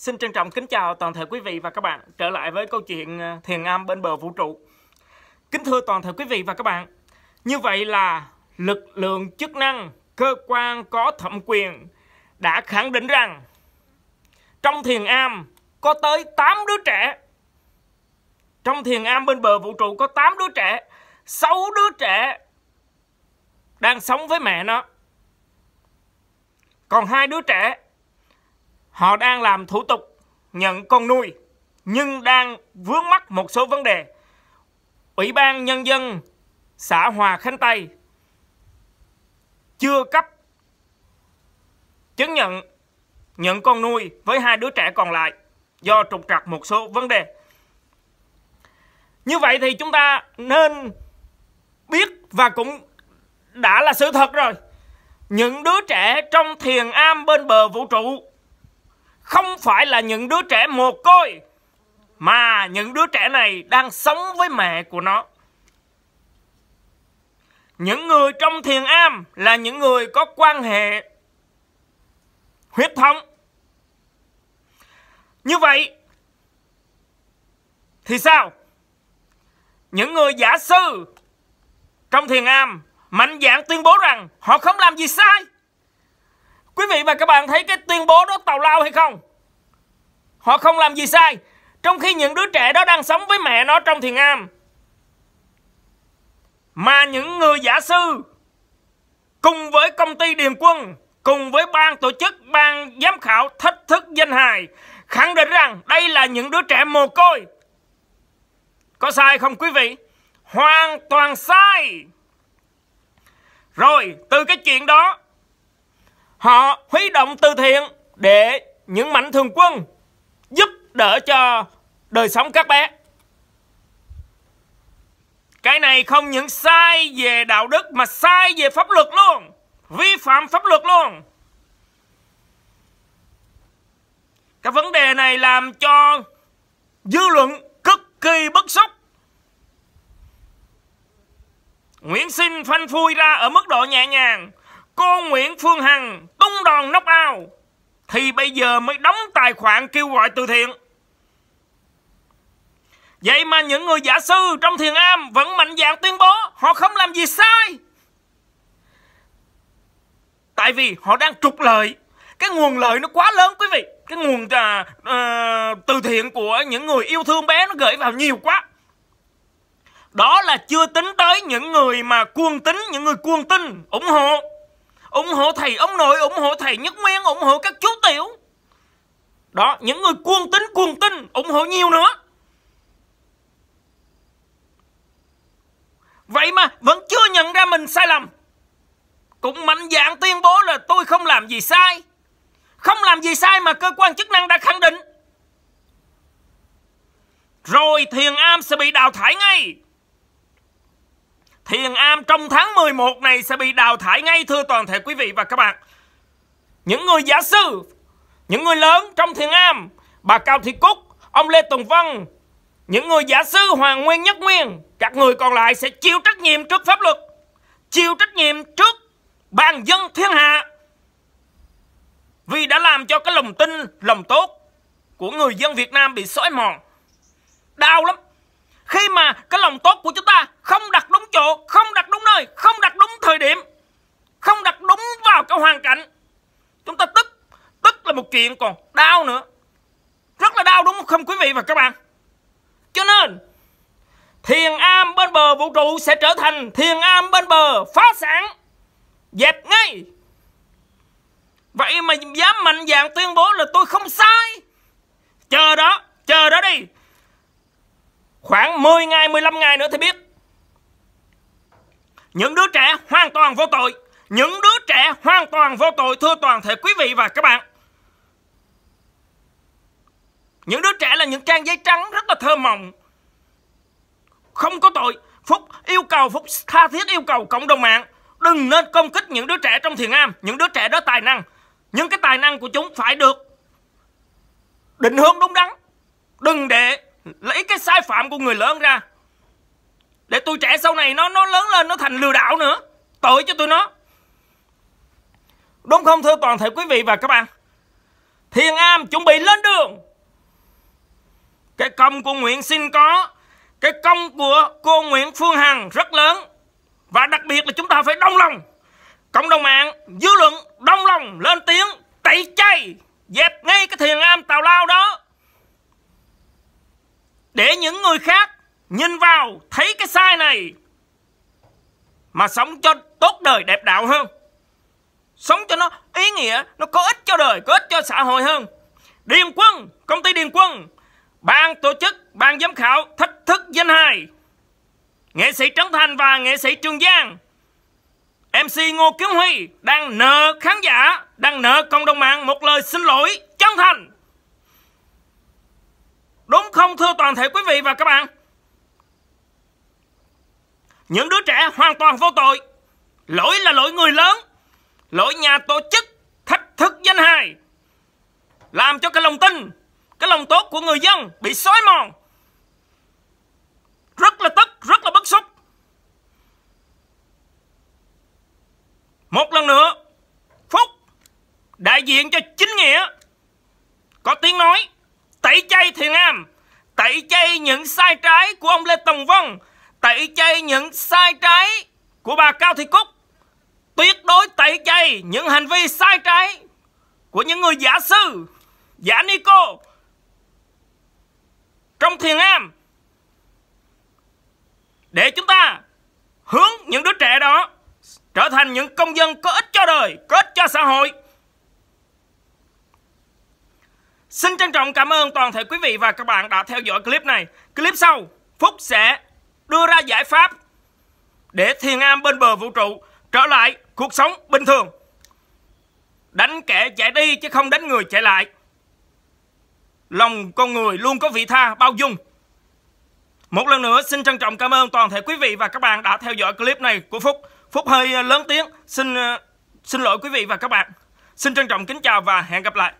Xin trân trọng kính chào toàn thể quý vị và các bạn trở lại với câu chuyện à, thiền am bên bờ vũ trụ. Kính thưa toàn thể quý vị và các bạn, như vậy là lực lượng chức năng, cơ quan có thẩm quyền đã khẳng định rằng trong thiền am có tới 8 đứa trẻ. Trong thiền am bên bờ vũ trụ có 8 đứa trẻ, 6 đứa trẻ đang sống với mẹ nó. Còn hai đứa trẻ họ đang làm thủ tục nhận con nuôi nhưng đang vướng mắc một số vấn đề. Ủy ban nhân dân xã Hòa Khánh Tây chưa cấp chứng nhận nhận con nuôi với hai đứa trẻ còn lại do trục trặc một số vấn đề. Như vậy thì chúng ta nên biết và cũng đã là sự thật rồi. Những đứa trẻ trong thiền am bên bờ vũ trụ không phải là những đứa trẻ mồ côi mà những đứa trẻ này đang sống với mẹ của nó. Những người trong thiền am là những người có quan hệ huyết thống. Như vậy thì sao? Những người giả sư trong thiền am mạnh dạng tuyên bố rằng họ không làm gì sai. Quý vị và các bạn thấy cái tuyên bố đó tào lao hay không? Họ không làm gì sai. Trong khi những đứa trẻ đó đang sống với mẹ nó trong thiền am. Mà những người giả sư cùng với công ty Điền Quân, cùng với ban tổ chức, ban giám khảo thách thức danh hài khẳng định rằng đây là những đứa trẻ mồ côi. Có sai không quý vị? Hoàn toàn sai. Rồi, từ cái chuyện đó họ huy động từ thiện để những mạnh thường quân giúp đỡ cho đời sống các bé. Cái này không những sai về đạo đức mà sai về pháp luật luôn. Vi phạm pháp luật luôn. Cái vấn đề này làm cho dư luận cực kỳ bức xúc. Nguyễn Sinh phanh phui ra ở mức độ nhẹ nhàng cô Nguyễn Phương Hằng tung đòn nóc ao thì bây giờ mới đóng tài khoản kêu gọi từ thiện. Vậy mà những người giả sư trong thiền am vẫn mạnh dạn tuyên bố họ không làm gì sai. Tại vì họ đang trục lợi. Cái nguồn lợi nó quá lớn quý vị. Cái nguồn à, à, từ thiện của những người yêu thương bé nó gửi vào nhiều quá. Đó là chưa tính tới những người mà cuồng tính, những người cuồng tin, ủng hộ ủng hộ thầy ông nội ủng hộ thầy nhất nguyên ủng hộ các chú tiểu đó những người cuồng tính cuồng tin ủng hộ nhiều nữa vậy mà vẫn chưa nhận ra mình sai lầm cũng mạnh dạn tuyên bố là tôi không làm gì sai không làm gì sai mà cơ quan chức năng đã khẳng định rồi thiền am sẽ bị đào thải ngay Thiền Am trong tháng 11 này sẽ bị đào thải ngay thưa toàn thể quý vị và các bạn. Những người giả sư, những người lớn trong Thiền Am, bà Cao Thị Cúc, ông Lê Tùng Vân, những người giả sư Hoàng Nguyên Nhất Nguyên, các người còn lại sẽ chịu trách nhiệm trước pháp luật, chịu trách nhiệm trước bàn dân thiên hạ. Vì đã làm cho cái lòng tin, lòng tốt của người dân Việt Nam bị xói mòn. Đau lắm. Khi mà cái lòng tốt của chúng ta miệng còn đau nữa rất là đau đúng không quý vị và các bạn cho nên thiền am bên bờ vũ trụ sẽ trở thành thiền am bên bờ phá sản dẹp ngay vậy mà dám mạnh dạn tuyên bố là tôi không sai chờ đó chờ đó đi khoảng 10 ngày 15 ngày nữa thì biết những đứa trẻ hoàn toàn vô tội những đứa trẻ hoàn toàn vô tội thưa toàn thể quý vị và các bạn những đứa trẻ là những trang giấy trắng rất là thơ mộng Không có tội Phúc yêu cầu Phúc tha thiết yêu cầu cộng đồng mạng Đừng nên công kích những đứa trẻ trong thiền am Những đứa trẻ đó tài năng Những cái tài năng của chúng phải được Định hướng đúng đắn Đừng để lấy cái sai phạm của người lớn ra Để tụi trẻ sau này nó nó lớn lên Nó thành lừa đảo nữa Tội cho tụi nó Đúng không thưa toàn thể quý vị và các bạn Thiền am chuẩn bị lên đường cái công của Nguyễn Sinh có cái công của cô Nguyễn Phương Hằng rất lớn và đặc biệt là chúng ta phải đông lòng cộng đồng mạng dư luận đông lòng lên tiếng tẩy chay dẹp ngay cái thiền am tào lao đó để những người khác nhìn vào thấy cái sai này mà sống cho tốt đời đẹp đạo hơn sống cho nó ý nghĩa nó có ích cho đời có ích cho xã hội hơn điền quân công ty điền quân Ban tổ chức, ban giám khảo thách thức danh hài Nghệ sĩ Trấn Thành và nghệ sĩ Trường Giang MC Ngô Kiếm Huy đang nợ khán giả, đang nợ cộng đồng mạng một lời xin lỗi chân thành. Đúng không thưa toàn thể quý vị và các bạn? Những đứa trẻ hoàn toàn vô tội. Lỗi là lỗi người lớn. Lỗi nhà tổ chức thách thức danh hài. Làm cho cái lòng tin cái lòng tốt của người dân bị xói mòn rất là tức rất là bức xúc một lần nữa phúc đại diện cho chính nghĩa có tiếng nói tẩy chay thiền am tẩy chay những sai trái của ông lê tùng vân tẩy chay những sai trái của bà cao thị cúc tuyệt đối tẩy chay những hành vi sai trái của những người giả sư giả ni cô trong thiền am để chúng ta hướng những đứa trẻ đó trở thành những công dân có ích cho đời, có ích cho xã hội. Xin trân trọng cảm ơn toàn thể quý vị và các bạn đã theo dõi clip này. Clip sau, Phúc sẽ đưa ra giải pháp để thiền am bên bờ vũ trụ trở lại cuộc sống bình thường. Đánh kẻ chạy đi chứ không đánh người chạy lại lòng con người luôn có vị tha bao dung. Một lần nữa xin trân trọng cảm ơn toàn thể quý vị và các bạn đã theo dõi clip này của Phúc. Phúc hơi ờ, lớn tiếng, xin ờ, xin lỗi quý vị và các bạn. Xin trân trọng kính chào và hẹn gặp lại.